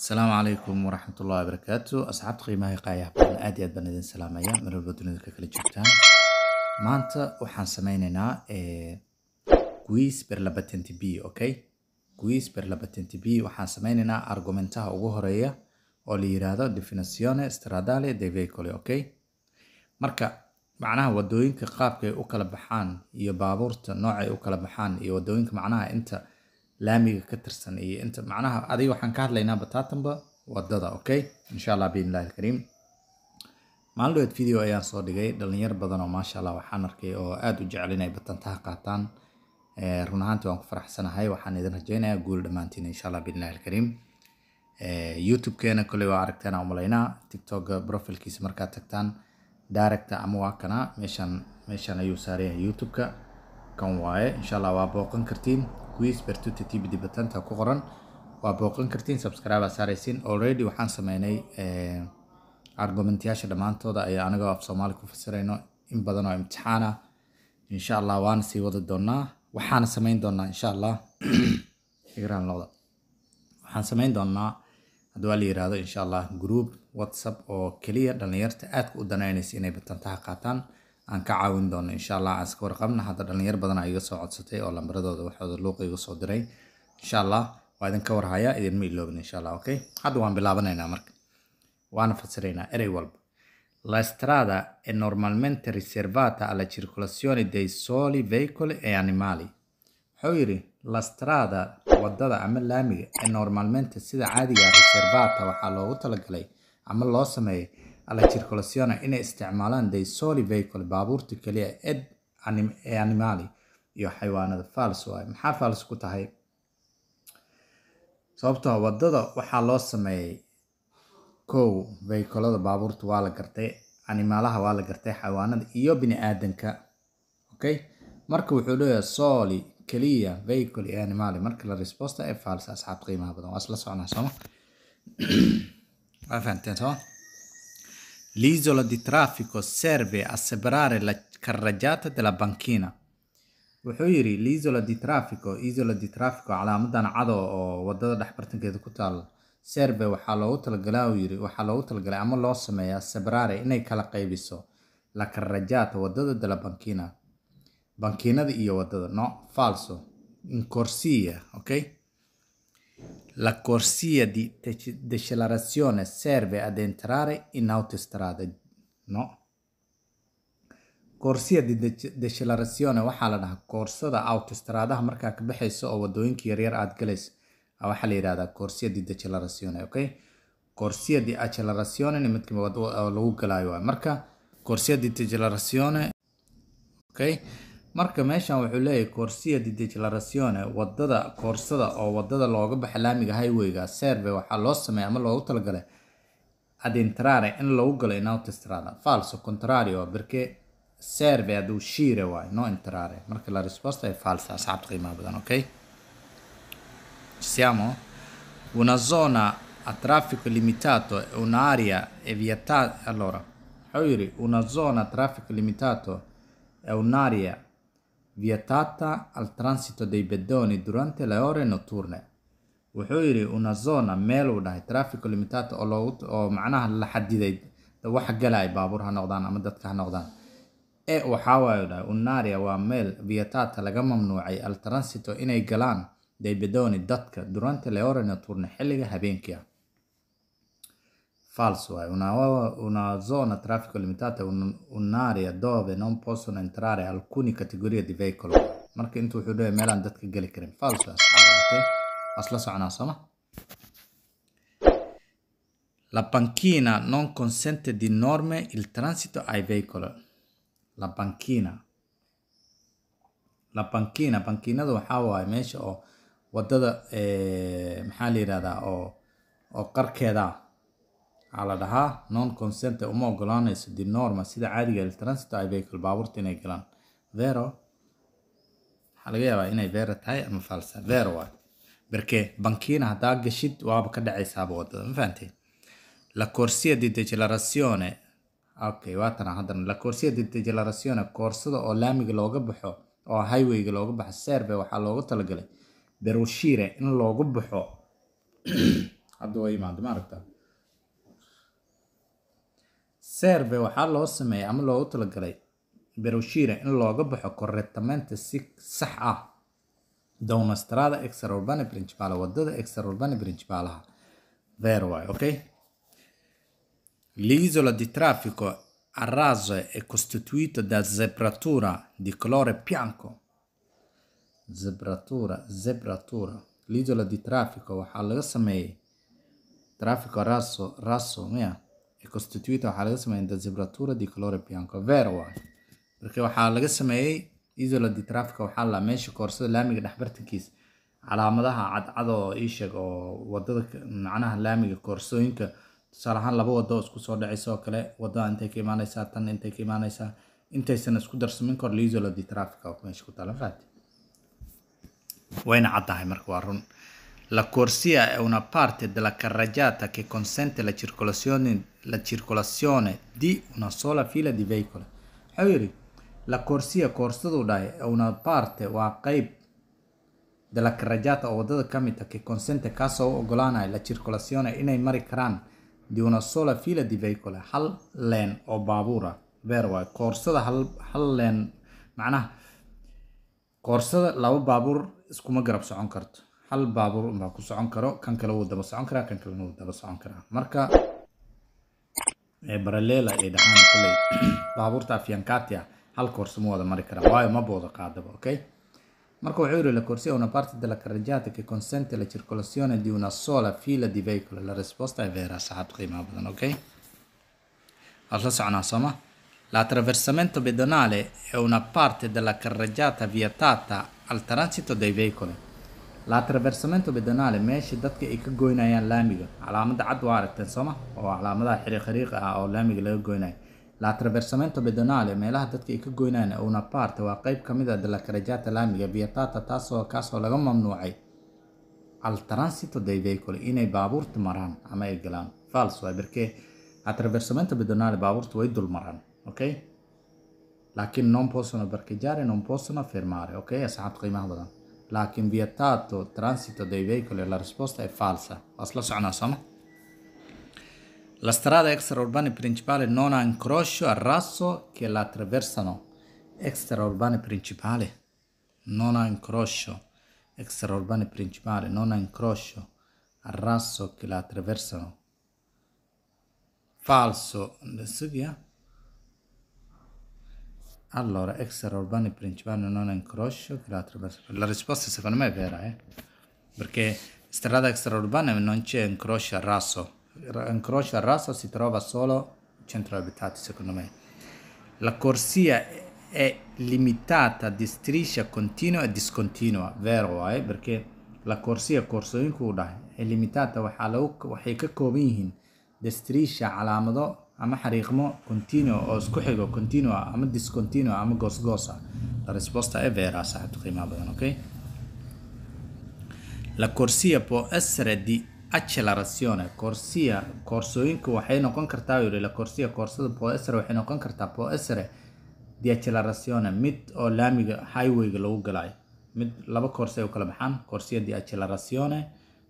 asalaamu calaykum waraxmat ullahi barakaatu asxaabta qiimaha qaayaha badan aad iyo aad baan idin salaamaya meel walba dunida ka kala joogtaan maanta waxaan sameyneynaa eh, guis per b okay guis per b waxaan sameyneynaa argumentaha ugu horeeya oo la yiraahdo definizione stradale de veicoli okay marka macnaha wadooyinka qaabkay u kala baxaan iyo baabuurta noocay u kala baxaan iyo wadooyinka macnaha inta laamiga ka tirsan iyo inta macnaha adiga waxaan ka hadlaynaa bataatanba wadada okay insha allah biidnillahi alkariim maalin dhaweed video ayaan soo dhigay dhalinyar badan oo maasha allah waxaan arkay oo aada u jecel inay batantaha qaataan eh, run ahaantii waan ku faraxsanahay waxaan idin rajaynayaa guul dhammaantiin insha allah biidnillahi alkariim eh, youtube-keena waa aragteen aan umalaynaa tiktok profilkiisa markaad tagtaan directa ama waa kana meeshan meeshan ayuu saaran yahay youtube kan waaye insha allah waa booqan kartiin quiz bertute dibatanta ku qoran waa booqan kartiin subscribe aa saaraysiin already waxaan sameynay eh, argumentyaasha dhammaantooda ayaa anigoo af soomaali ku fasirayno in badan oo imtixaan ah insha allah waana sii wadi doonaa waxaana sameyn doonaa insha allah iranloda waxaan sameyn doonaa haddii waa la yiraahdo insha allah group whatsapp oo keliya dhallinyarta aadka u danaynaysa inay batantaha qaataan aan ka caawin doono insha allah aan iska warqabna hadda dhalinyar badan aa iga soo codsatay oo lambaradooda waxooda luuqa igu soo diray insha allah waa idin ka idinma iloobin insha allah okay hadda waan bilaabanaynaa marka waana fasiraynaa erey walba La strada è e normalmente riservata alla circolazione dei soli veicoli e animali. Wuxuu yidhi la strada waddada ama laamiga e normalmente sida caadiga ah waxaa loogu talagalay ama loo sameeyay alla Circolazione inay isticmaalaan diasoli vehicle baabuurta keliya ee animali iyo xayawaanada faals waaye maxaa faals ku tahay sababtoo wadada waxaa loo sameeyey kow vehicolada baabuurta waa la gartay animaalaha waa la gartay xayawaanada iyo bini aadanka okay marka wuxuu leeyahay soli keliya vehicle iyo animali marka la resposta ee falsa asxaab qiimaha badan waa isla soconaa sooma waa fahanteen sooma L'isola di traffico serve a separare la carreggiata dalla banchina. wuxuu yiri lisola di trafico isola di trafico calaamadan cado oo wadada dhexbartankeeda ku taalla serbe waxaa loogu talagalaa uu yidhi waxaa loogu talagalay ama loo sameeyaa sabrare inay kala qaybiso la carrajata wadada della bankina bankinada iyo wadada no falso incorsia okay La corsia di decelerazione serve ad entrare in autostrada, no? korsiya decelerazione waxaa la dhahaa koorsada autostradaha markaa ka baxayso oo wadooyinka yaryar aad galayso ah, waxaa la yihahdaa korsiya decelerazione okay korsiya di accelerazione midka lagu galaayo waaye marka korsiya decelerazione okay marka meeshan wuxuu leeyahay koorsiya didejlarasione wadada koorsada oo wadada looga baxa laamiga highwayga serve waxaa loo sameeya ama loogu talagalay ad entrare in lagu galo in autostrada falso contrario perché serve ad uscire why no entrare marka la risposta è falsa asxaabta qiimaha badan okay siamo una zona a traffico limitato e un'area è vietata allora una zona a traffico limitato e un'area vietata al transito dei pedoni durante le ore notturne wuxuu yidhi una zona meel uu dhahay trafico limitato oo oo macnaha la xadiday waxa galay baabuur ha noqdaan ama dadka ha noqdaan e waxaawaayu dhahay unaria waa meel vietata laga mamnuucay al transito inay galaan dei pedoni dadka durante le ore notturne xilliga habeenkii ah Falso è, eh. una, una zona a traffico limitato è un, un'area dove non possono entrare alcune categorie di vehicle marka intuu wuxuu leeyahay meelaan dadka geli karin falso eh. asla soconaa sooma La banchina non consente di norme il transito ai veicoli. La banchina. La banchina, bankinadu waxaa waaye meesha oo wadada eh, maxaa la yidhahdaa oo oo qarkeeda waxaa la dhahaa non consente uma ogolaanayso di norma sida caadiga transit ay vehicle baabuurta inay galaan vero waxaa laga yaabaa inay vero tahay ama falsa vero waay berke bankiina haddaa gashid waaba ka dhacaysaaba wadada ma fahanteen la corsia di degelarazione okay waatana haddana la corsia di degelarazione koorsada oo laamiga looga baxo oo highwayga looga baxo serve waxaa looga talagalay berushire in loogu baxo hadda waa imaado ma aragtaa Serve waxaa loo sameeyay ama loogu talagalay Perushira in looga baxo kormeerka si sax ah downastrada extraurbane principale wadada extraurbane principale there way okay L'isola di traffico a raso è da zebratura di colore bianco zebratura zebratura l'isola di traffico waxaa laga sameeyay traffico raso raso miya ee constituita waxaa laga sameeyey indazibratura di colore bianco e vero waay marka waxaa laga sameeyey isola di traffica waxaa la meesha koorsada laamiga dhexbartankiisa calaamadaha cadcad oo ii sheeg oo wadada macnaha mm, laamiga koorsooyinka tusaale ahaan laba wado oo isku soo e dhacaysa e oo kale wadada intay ka imaanaysaa tan intay ka imaanaysaa intaysan isku darsamin kor liisola di traffica oo meesha ku tala faati wayna caddahay marka waa run La corsia è una parte della carreggiata che consente la circolazione, la circolazione di una sola fila di veicoli. Ceyri La corsia koorsadu ee una parte waa qayb dala karajata oo waddada ka mid ah che consente kaasoo ogolaanaya la circolazione inay mari e karaan di una sola fila di veicoli hal leen oo baabuura beer waay koorsada hal leen macnaha koorsada laba baabuur iskuma garab socon karto hal baabuur unbaa ku socon karo kan kale wuu daba socon karaa kan kalena wuu daba socon karaa marka baralela ay dhahaan kuley baabuurta afiankatia hal koorsi ma wada mari karaa waayo ma boodo qaadaba okay marka wuxuu yidhi la corsia una parte della carreggiata che consente la circolazione di una sola fila di veicoli la risposta è vera saxaab qiimaha badan okay waad la soconaa sooma l'attraversamento pedonale è una parte della carreggiata vietata al transito dei veicoli laatiraversamento bedanaale meesha dadka ay ka goynayaan laamiga calaamada cad waa aragteen sooma oo ah calaamadaha xiriiqxiriiq ah oo laamiga laga goynayo laatiraversamento bedanaale meelaha dadka ay ka goynayaan una parte waa qeyb ka mid ah dalakarajata laamiga viatata taasoo kaasoo laga mamnuucay al transito dei inay baabuurta maraan ama ay galaan fals waay berke laatiraversamento bedanaale baabuurta way dul maraan okay laakiin non possono barkejare non possono fermare okay asxaabta qiimaha badan la che vietato transito dei veicoli la risposta è falsa. La strada extraurbana principale non ha incrocio a rasso che la attraversano. Extraurbana principale non ha incrocio. Extraurbana principale non ha incrocio a rasso che la attraversano. Falso. Adesso via. Allora, extraurbano il principale non è incrocio che la attraversa. La risposta secondo me è vera, eh? Perché strada extraurbana non c'è incrocio a raso. Incrocio a raso si trova solo centro abitati, secondo me. La corsia è limitata di striscia continua e discontinua, vero, eh? Perché la corsia corso in cura è limitata وحلوك وحيك كوميهن دستريشة علامة ama xariiqmo continuo oo isku xigo continuo ah ama discontinuo ah ama goosgoos ah la risposta è vera sax qiimaha badan ok la corsia può essere di accelerazione corsia koorsooyinku waxay noqon kartaa u la corsia koorsada può essere waxay noqon kartaa può essere di accelerazione mid oo laamiga highwayga lagu galayo mid laba koorse u kala baxaan corsia di accelerazione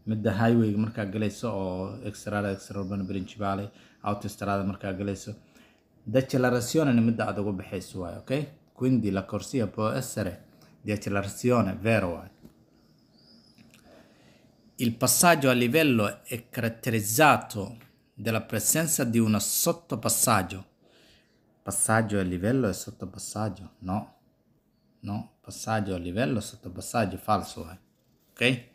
midda highwayga markaa galayso oo extrada extraurban principale autostrada markaa galayso decelerazione nimida aad ugu baxayso waayo okay quindi la corsia può essere di accelerazione vero waayo il passaggio a livello è caratterizzato dalla presenza di un sottopassaggio passaggio a livello e sottopassaggio no no passaggio a livello sottopassaggio falso è ok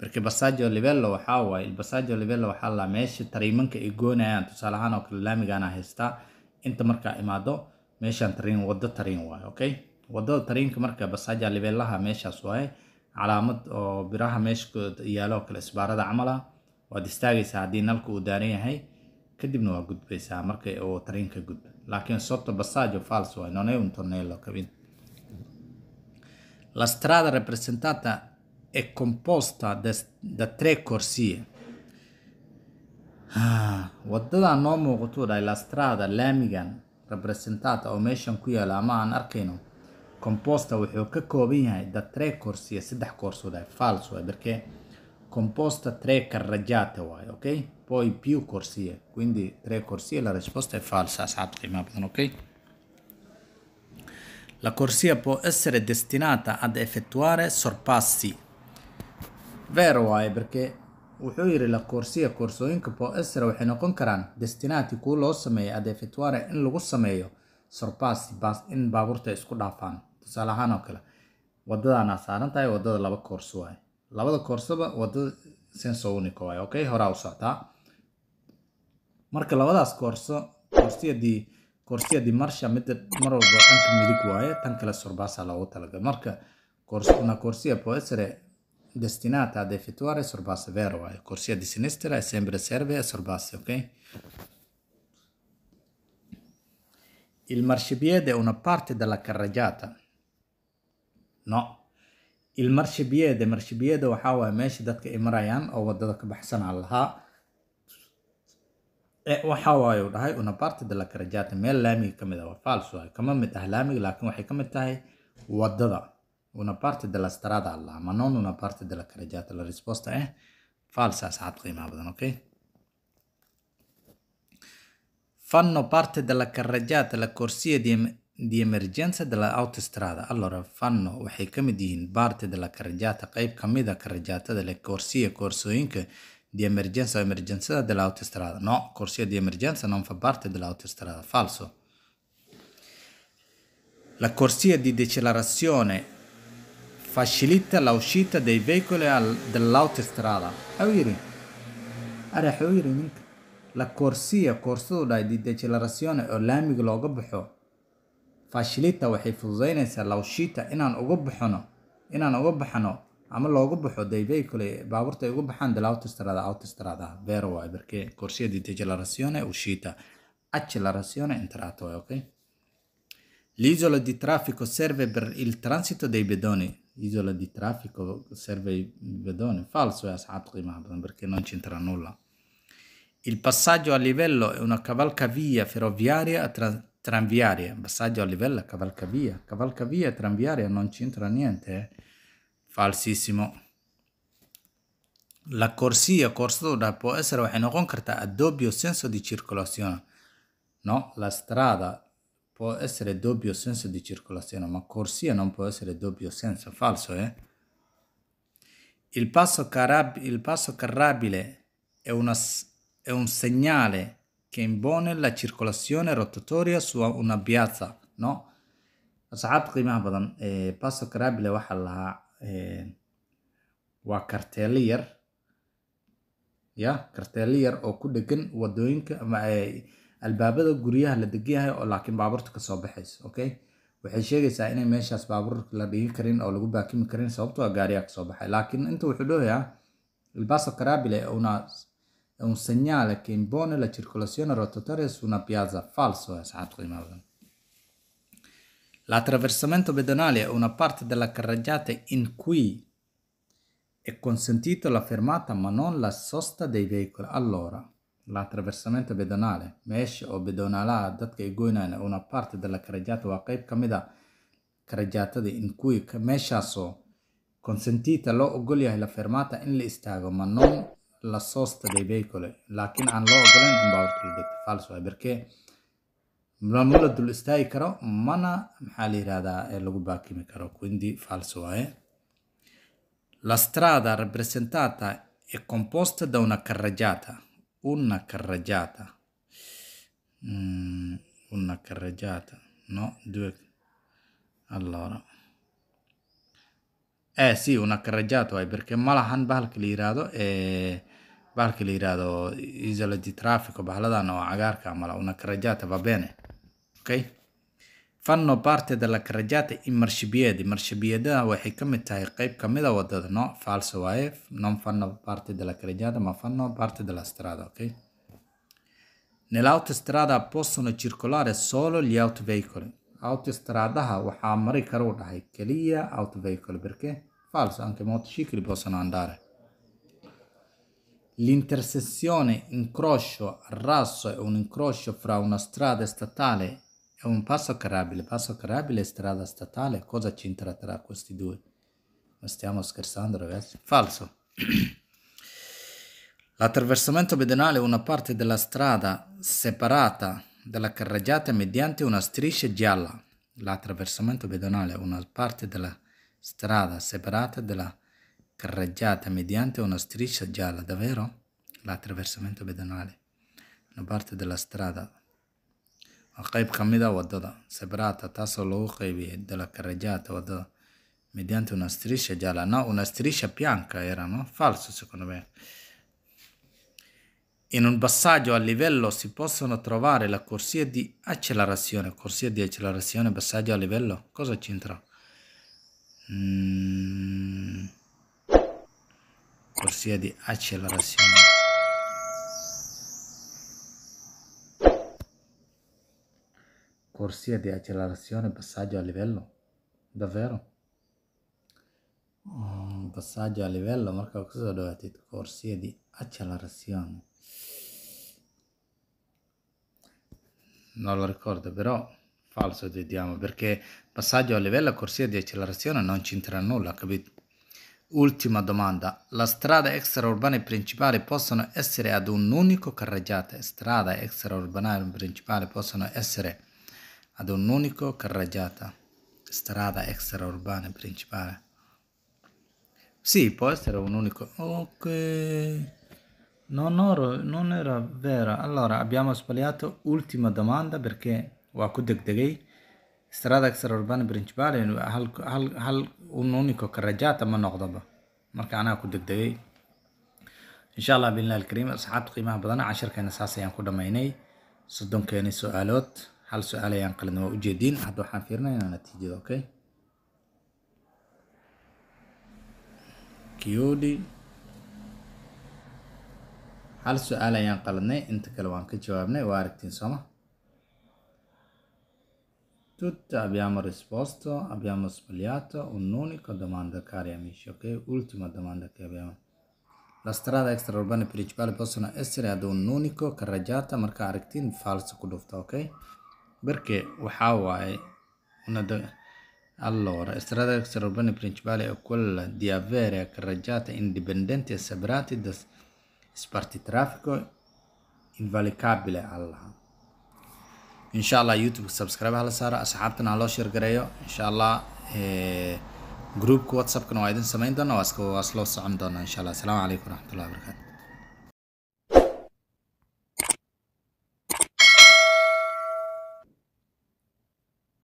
marka basajo livello waxaa waaye basajo livello waxaa la meesha tariimanka ay goonayaan tusaale ahaan oo kale laamigaana haystaa inta markaa imaado meeshaan tariin wado tariin waaye okay wadada tariinka marka basaja livellaha meeshaas waaye calaamad oo biraha meesha yaalo oo kale isbaarada camal ah waad istaagaysaa haddii nalka uu daaran yahay kadibna waa gudbaysaa marka uu tariinka gudbo laakiin sababta basajo fals waaye nonay un tonelo cabin è composta da, da tre corsie. Wadada Nomo Gotura è la strada Lamigan rappresentata oo meeshan ku yaala ama aan arkayno composta wuxuu ka kooban yahay datre corsia saddex coors waay fals waay eh, perché composta tre carreggiate waay ok poi più corsie quindi tre corsie la risposta è falsa asxaabta qiimo ok La corsia può essere destinata ad effettuare sorpassi Vero waaye barkee? Wuxuu yidhi La koorsiya koorsooyinka Poestra waxay noqon karaan destinati kuwo loo sameeyay adeefitware in lagu sameeyo sorpass in baabuurta isku dhaafaan. Tusaale ahaan oo kale, waddadan saaran tahay waddada laba koorso waaye. Labada koorsaba waddada senso unico waaye. Okay, horaa u socotaa. Marka labadaas koorso, Corsia di Marsha mid mar walba dhanka midig waaye, tan kale sorbassa loogu talagalay. Marka Corsia una Corsia destinata ad effettuare sorpasso vero, eh? corsia di sinistra e sempre serve a sorpasso, ok? Il marciapiede è una parte della carreggiata. No. Il marciapiede, marciapiede waxaa waaye meesha dadka ay marayaan oo wadada ka baxsanaan lahaa. E waxaa waaye uu dhahay una parte della carreggiata, meel laamiga ka mid falso, kama mid ah laamiga laakiin waxay ka tahay wadada. una parte della strada là, ma non una parte della carreggiata. La risposta è falsa, ok? Fanno parte della carreggiata la corsia di, di emergenza dell'autostrada. Allora, fanno waxay ka mid parte della carreggiata, qayb ka mid ah carreggiatada leh corsie, corsooyinka di emergenza o emergenza dell'autostrada. No, corsia di emergenza non fa parte dell'autostrada, falso. La corsia di decelerazione facilita la uscita dei veicoli dall'autostrada. Au yidhi ara wuxuu yidhi ninka la koorsiya koorsadu dhahay didecelerazione oo laamiga looga baxo fashilita waxay fududeynaysaa lawshita inaan e uga baxno inaan e uga baxno ama looga baxo dee veicole baabuurta ay uga baxaan autostrada vero waay eh, perché corsia di decelerazione uscita accelerazione entrato eh, ok L'isola di traffico serve per il transito dei pedoni, isola di traffico, serve il vedone. Falso è As'ad Qimadan perché non c'entra nulla. Il passaggio a livello è una cavalcavia ferroviaria tra- tranviaria. Passaggio a livello cavalcavia. Cavalcavia tranviaria non c'entra niente. Eh? Falsissimo. La corsia corsoda può essere, non carta, a doppio senso di circolazione. No, la strada può essere doppio senso di circolazione, ma corsia non può essere doppio senso, falso, eh? Il passo, carab- il passo carrabile è, una, è un segnale che impone la circolazione rotatoria su una piazza, no? أصعب قيمة بدن باسو كرابلة waxaa lahaa waa karteeliyar ya karteeliyar oo ku dhegan wadooyinka albaabada guryaha la deganyahay oo laakiin baabuurta kasoo baxayso okay waxay sheegaysaa inay meeshaas baabuur la dhigi karin oo lagu baakimi karin sababtoo ah gaariyaa kasoo baxay laakiin inta wuxuu leeyaha il paso carabile è una è un segnale che impone la circolazione rotatoria su una piazza falso è stato rimasto L'attraversamento pedonale è una parte della carreggiata in cui è consentito la fermata ma non la sosta dei veicoli. Allora, attraversamento bedonale meesha o bedonaalaha dadka ay goynayaan una parte della carreggiata waa qeyb kamid ah karajaatada in kuwii meeshaasoo consentita loo ogol yahay e la fermata in la istaago ma non la sosta dei veicoli laakiin aan loo ogolayn in baabuurka eh, la degto fals waay berke lama dul istaagi karo mana maxaa la yirahdaa ee lagu baakimi karo quindi fals waaye eh. la strada rappresentata è composta da una carreggiata una carreggiata mm, una carreggiata no due allora eh sì una carreggiata vai perché malahan bahalka rado e ee bahalka la yiraahdo isolaji traffico bahaladan oo cagaarka mala una carreggiata va bene ok fanno parte dalla carreggiata in marciapiedi. Marciapiedina waxay ka mid tahay qayb ka mid a ah waddada, no? Falso waaye. Non fanno parte della carreggiata, ma fanno parte della strada, ok? Nell'autostrada possono circolare solo gli autoveicoli. Autostradaha waxaa mari kara dhahay kaliya autoveicoli perché falso, anche motocicli possono andare. L'intersezione incrocio raso è e un incrocio fra una strada statale È un passo Carabile, passo Carabile è strada statale, cosa c'entra tra questi due? Ma stiamo scherzando ragazzi? Falso. L'attraversamento pedonale è una parte della strada separata dalla carreggiata mediante una striscia gialla. L'attraversamento pedonale è una parte della strada separata dalla carreggiata mediante una striscia gialla, davvero? L'attraversamento pedonale, una parte della strada qayb ka mid ah waddada, Sabrata, taasoo lagu qaybiyay Dalla-Carreggiata waddada, mediante una striscia gialla. No, una striscia bianca era no falso secondo me. In un passaggio a livello si possono trovare la corsia di accelerazione. Corsia di accelerazione, passaggio a livello, cosa c'entra? Mm. Corsia di accelerazione. corsia di accelerazione, passaggio a livello. Davvero? Mm, passaggio a livello, ma cosa dovete corsia di accelerazione. Non lo ricordo, però falso vediamo, perché passaggio a livello corsia di accelerazione non c'entra nulla, capito? Ultima domanda. La strada extraurbana e principale possono essere ad un unico carreggiata. Strada extraurbana e principale possono essere ad un unico carreggiata, strada extraurbana principale. Sì, può essere un unico. Ok. Non, oro, non era vero. Allora, abbiamo sbagliato. Ultima domanda perché degdegay. Strada extraurbana principale hal, hal, hal un unico carreggiata ma noqdoba. Marka anaa ku degdegay. insha allah billahi alkariim asxaabta qiimaha badan cashirkeena saas ayaan ku dhammaynay soddonkeenii hal su-aal ayaan qaladna waa ujeediin hadda waxaan fiirinaynaa natiijada okay qd hal su-aal ayaan qaladnay inta kale waan ka jawaabnay waa aragtiin sooma tutta abbiamo risposto abbiamo sbagliato un'unica domanda cari amici ok ultima domanda che abbiamo la strada extraurbana principale possono essere ad un unico carreggiata marca aragtiin falso ku dhufta okay Perché waxaa waaye una allora strade urbane principali è quella di avere carreggiate indipendenti e separate da spartitraffico invalicabile allaha insha allah youtube subscribe hala saaro asxaabtana haloo sheer gareeyo insha allah eh, groupka whatsappkana waa idin samayn doona waa isloo socon doona insha allah asalaamu calaykum waraxmatullahi wabarakatu